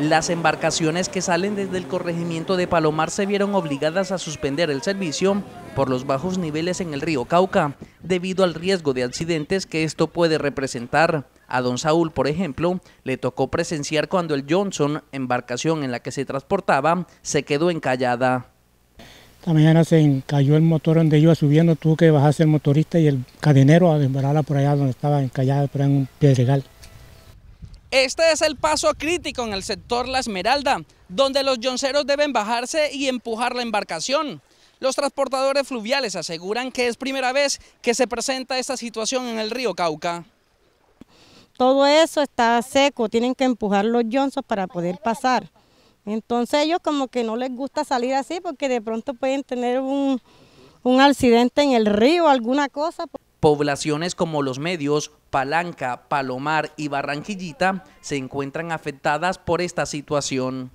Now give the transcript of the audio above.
Las embarcaciones que salen desde el corregimiento de Palomar se vieron obligadas a suspender el servicio por los bajos niveles en el río Cauca, debido al riesgo de accidentes que esto puede representar. A don Saúl, por ejemplo, le tocó presenciar cuando el Johnson, embarcación en la que se transportaba, se quedó encallada. Esta mañana se encalló el motor donde iba subiendo, tuvo que bajarse el motorista y el cadenero a desbararla por allá donde estaba encallada, pero en un pedregal. Este es el paso crítico en el sector La Esmeralda, donde los yonceros deben bajarse y empujar la embarcación. Los transportadores fluviales aseguran que es primera vez que se presenta esta situación en el río Cauca. Todo eso está seco, tienen que empujar los yonzos para poder pasar. Entonces ellos como que no les gusta salir así porque de pronto pueden tener un, un accidente en el río, alguna cosa. Poblaciones como Los Medios, Palanca, Palomar y Barranquillita se encuentran afectadas por esta situación.